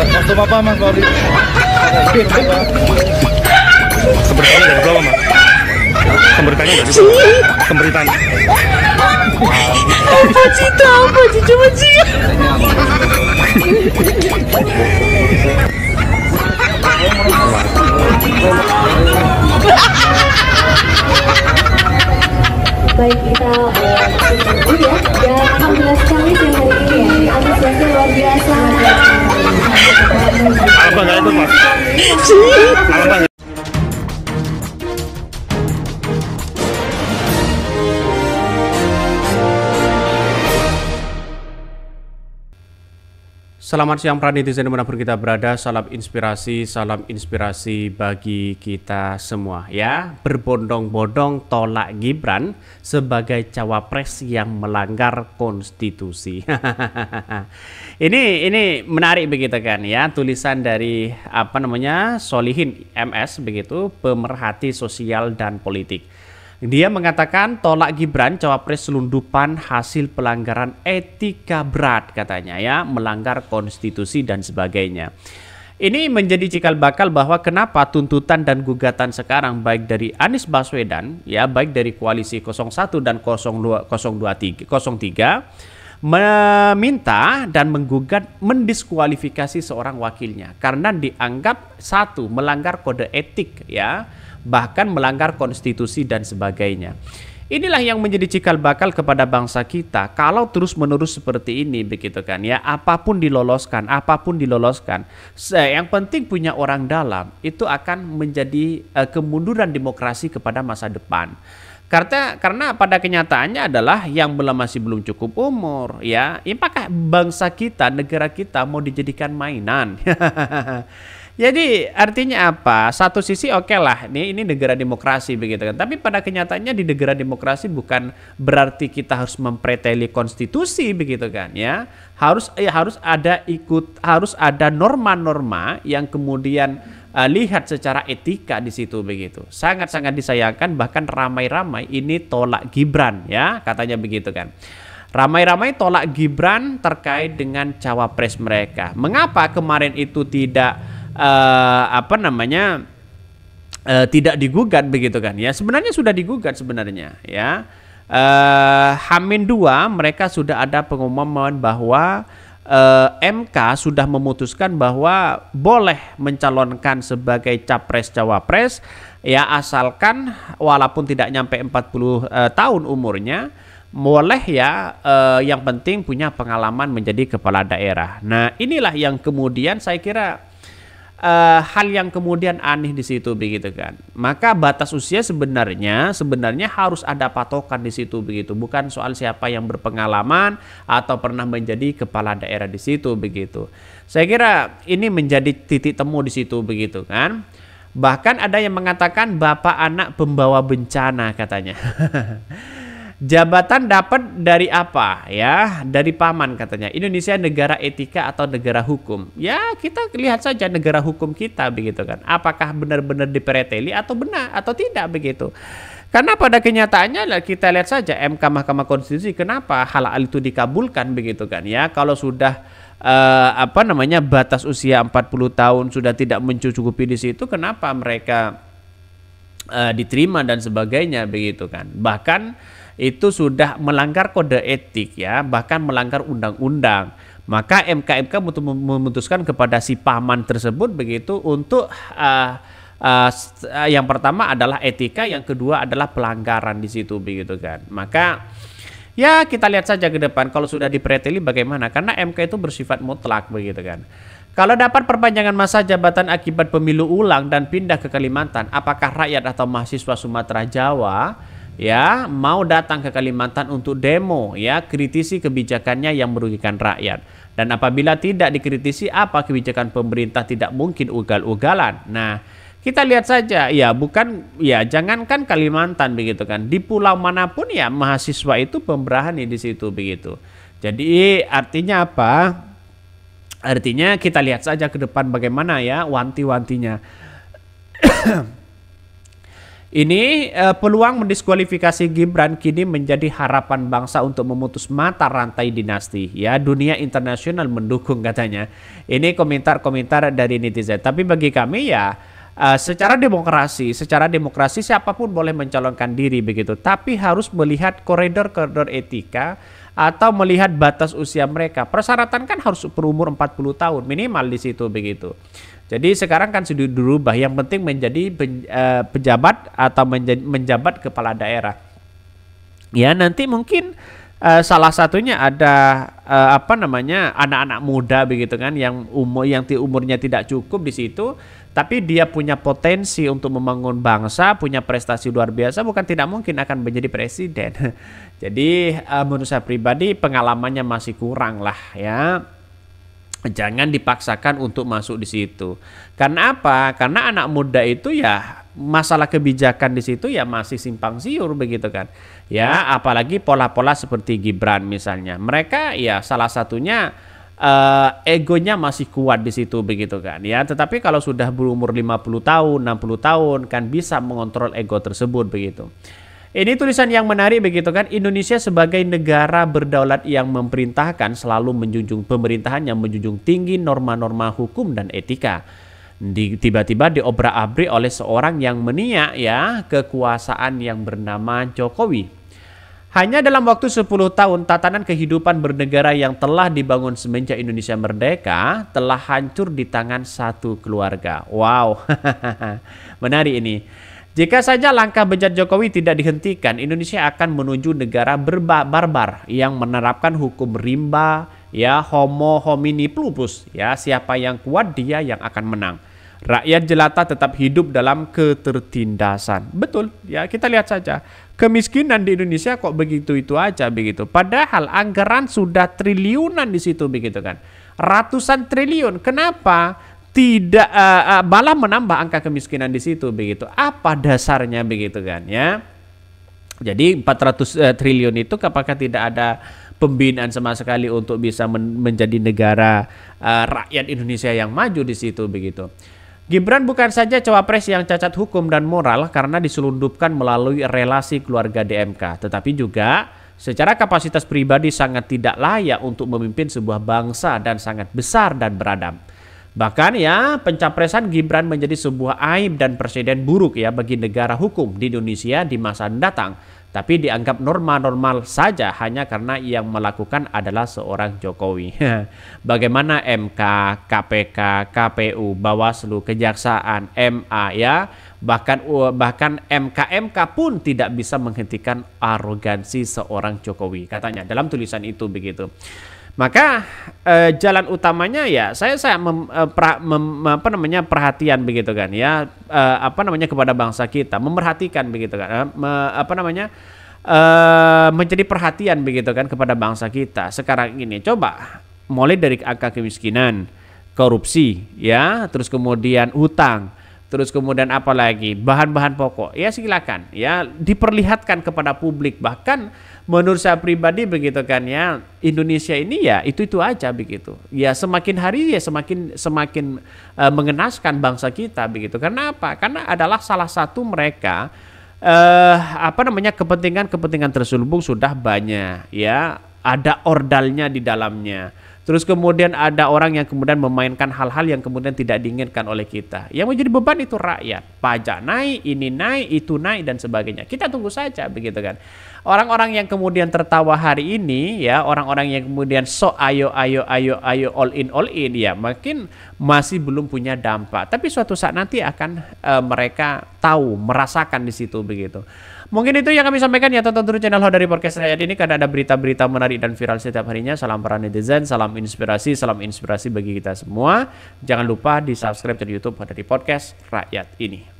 Waktu apa mas kalau di dari berapa mas? Pemberitanya dari berapa? Iya. Pemberitanya Apa cinta apa cicu majikan? Oh Selamat siang para netizen pun kita berada, salam inspirasi, salam inspirasi bagi kita semua ya. Berbondong-bondong tolak Gibran sebagai cawapres yang melanggar konstitusi. ini ini menarik begitu kan ya, tulisan dari apa namanya Solihin MS begitu, pemerhati sosial dan politik. Dia mengatakan tolak Gibran cawapres selundupan hasil pelanggaran etika berat katanya ya, melanggar konstitusi dan sebagainya. Ini menjadi cikal bakal bahwa kenapa tuntutan dan gugatan sekarang baik dari Anies Baswedan ya, baik dari koalisi 01 dan 02 03 meminta dan menggugat mendiskualifikasi seorang wakilnya karena dianggap satu melanggar kode etik ya bahkan melanggar konstitusi dan sebagainya. Inilah yang menjadi cikal bakal kepada bangsa kita kalau terus-menerus seperti ini begitu kan ya apapun diloloskan apapun diloloskan yang penting punya orang dalam itu akan menjadi eh, kemunduran demokrasi kepada masa depan. Karena karena pada kenyataannya adalah yang belum masih belum cukup umur ya. Apakah bangsa kita, negara kita mau dijadikan mainan? Jadi artinya apa? Satu sisi oke okay lah, ini, ini negara demokrasi begitu kan. Tapi pada kenyataannya di negara demokrasi bukan berarti kita harus mempreteli konstitusi begitu kan ya. Harus ya harus ada ikut harus ada norma-norma yang kemudian uh, lihat secara etika di situ begitu. Sangat-sangat disayangkan bahkan ramai-ramai ini tolak Gibran ya, katanya begitu kan. Ramai-ramai tolak Gibran terkait dengan cawapres mereka. Mengapa kemarin itu tidak uh, apa namanya? Uh, tidak digugat begitu kan ya. Sebenarnya sudah digugat sebenarnya ya. Uh, Hamin 2 mereka sudah ada pengumuman bahwa eh, MK sudah memutuskan bahwa boleh mencalonkan sebagai capres cawapres ya asalkan walaupun tidak nyampe 40 eh, tahun umurnya boleh ya eh, yang penting punya pengalaman menjadi kepala daerah. Nah, inilah yang kemudian saya kira uh, hal yang kemudian aneh di situ begitu kan. Maka batas usia sebenarnya sebenarnya harus ada patokan di situ begitu, bukan soal siapa yang berpengalaman atau pernah menjadi kepala daerah di situ begitu. Saya kira ini menjadi titik temu di situ begitu kan. Bahkan ada yang mengatakan bapak anak pembawa bencana katanya. Jabatan dapat dari apa ya? Dari paman katanya. Indonesia negara etika atau negara hukum? Ya, kita lihat saja negara hukum kita begitu kan. Apakah benar-benar dipereteli atau benar atau tidak begitu. Karena pada kenyataannya kita lihat saja MK Mahkamah Konstitusi kenapa hal itu dikabulkan begitu kan ya. Kalau sudah eh, apa namanya batas usia 40 tahun sudah tidak mencukupi di situ kenapa mereka eh, diterima dan sebagainya begitu kan. Bahkan itu sudah melanggar kode etik ya, bahkan melanggar undang-undang. Maka MKMK memutuskan kepada si paman tersebut begitu untuk uh, uh, yang pertama adalah etika, yang kedua adalah pelanggaran di situ begitu kan. Maka ya kita lihat saja ke depan kalau sudah dipreteli bagaimana karena MK itu bersifat mutlak begitu kan. Kalau dapat perpanjangan masa jabatan akibat pemilu ulang dan pindah ke Kalimantan, apakah rakyat atau mahasiswa Sumatera Jawa ya mau datang ke Kalimantan untuk demo ya kritisi kebijakannya yang merugikan rakyat. Dan apabila tidak dikritisi apa kebijakan pemerintah tidak mungkin ugal-ugalan. Nah, kita lihat saja ya bukan ya jangankan Kalimantan begitu kan di pulau manapun ya mahasiswa itu pemberani di situ begitu. Jadi artinya apa? Artinya kita lihat saja ke depan bagaimana ya wanti-wantinya. Ini uh, peluang mendiskualifikasi Gibran kini menjadi harapan bangsa untuk memutus mata rantai dinasti. Ya, dunia internasional mendukung katanya. Ini komentar-komentar dari netizen. Tapi bagi kami ya Uh, secara demokrasi, secara demokrasi siapapun boleh mencalonkan diri begitu, tapi harus melihat koridor-koridor etika atau melihat batas usia mereka. Persyaratan kan harus berumur 40 tahun minimal di situ begitu. Jadi sekarang kan sudah berubah. Yang penting menjadi eh, pejabat atau menjadi menjabat kepala daerah. Ya nanti mungkin uh, salah satunya ada uh, apa namanya anak-anak muda begitu kan yang umur yang umurnya tidak cukup di situ, tapi dia punya potensi untuk membangun bangsa, punya prestasi luar biasa, bukan tidak mungkin akan menjadi presiden. Jadi uh, menurut saya pribadi pengalamannya masih kurang lah ya jangan dipaksakan untuk masuk di situ. Karena apa? Karena anak muda itu ya masalah kebijakan di situ ya masih simpang siur begitu kan. Ya, apalagi pola-pola seperti Gibran misalnya. Mereka ya salah satunya uh, egonya masih kuat di situ begitu kan. Ya, tetapi kalau sudah berumur 50 tahun, 60 tahun kan bisa mengontrol ego tersebut begitu. Ini tulisan yang menarik begitu kan. Indonesia sebagai negara berdaulat yang memerintahkan selalu menjunjung pemerintahan yang menjunjung tinggi norma-norma hukum dan etika. Di, tiba-tiba diobrak abri oleh seorang yang meniak ya kekuasaan yang bernama Jokowi. Hanya dalam waktu 10 tahun, tatanan kehidupan bernegara yang telah dibangun semenjak Indonesia merdeka telah hancur di tangan satu keluarga. Wow, menarik ini. Jika saja langkah bejat Jokowi tidak dihentikan, Indonesia akan menuju negara berbarbar yang menerapkan hukum rimba, ya homo homini pluribus, ya siapa yang kuat dia yang akan menang. Rakyat jelata tetap hidup dalam ketertindasan. Betul, ya kita lihat saja. Kemiskinan di Indonesia kok begitu-itu aja begitu. Padahal anggaran sudah triliunan di situ begitu kan. Ratusan triliun. Kenapa? tidak uh, malah menambah angka kemiskinan di situ begitu. Apa dasarnya begitu kan ya? Jadi 400 uh, eh, triliun itu apakah tidak ada pembinaan sama sekali untuk bisa men menjadi negara uh, rakyat Indonesia yang maju di situ begitu. Gibran bukan saja cawapres yang cacat hukum dan moral karena diselundupkan melalui relasi keluarga DMK, tetapi juga secara kapasitas pribadi sangat tidak layak untuk memimpin sebuah bangsa dan sangat besar dan beradab. Bahkan ya pencapresan Gibran menjadi sebuah aib dan presiden buruk ya bagi negara hukum di Indonesia di masa mendatang. Tapi dianggap normal-normal saja hanya karena yang melakukan adalah seorang Jokowi. Bagaimana MK, KPK, KPU, Bawaslu, Kejaksaan, MA ya bahkan bahkan MKMK pun tidak bisa menghentikan arogansi seorang Jokowi katanya dalam tulisan itu begitu. Maka eh, jalan utamanya ya saya saya mem, eh, pra, mem, apa namanya perhatian begitu kan ya eh, apa namanya kepada bangsa kita memperhatikan begitu kan eh, me, apa namanya eh, menjadi perhatian begitu kan kepada bangsa kita sekarang ini coba mulai dari angka kemiskinan, korupsi ya, terus kemudian utang terus kemudian apa lagi bahan-bahan pokok ya silakan ya diperlihatkan kepada publik bahkan menurut saya pribadi begitu kan ya Indonesia ini ya itu itu aja begitu ya semakin hari ya semakin semakin uh, mengenaskan bangsa kita begitu karena apa karena adalah salah satu mereka eh, apa namanya kepentingan-kepentingan terselubung sudah banyak ya ada ordalnya di dalamnya Terus kemudian ada orang yang kemudian memainkan hal-hal yang kemudian tidak diinginkan oleh kita. Yang menjadi beban itu rakyat. Pajak naik, ini naik, itu naik dan sebagainya. Kita tunggu saja begitu kan. Orang-orang yang kemudian tertawa hari ini ya, orang-orang yang kemudian so ayo ayo ayo ayo all in all in ya, mungkin masih belum punya dampak. Tapi suatu saat nanti akan e, mereka tahu, merasakan di situ begitu. Mungkin itu yang kami sampaikan ya tonton terus channel Ho dari podcast saya ini karena ada berita-berita menarik dan viral setiap harinya. Salam para netizen, salam inspirasi, salam inspirasi bagi kita semua. Jangan lupa di subscribe di YouTube dari podcast rakyat ini.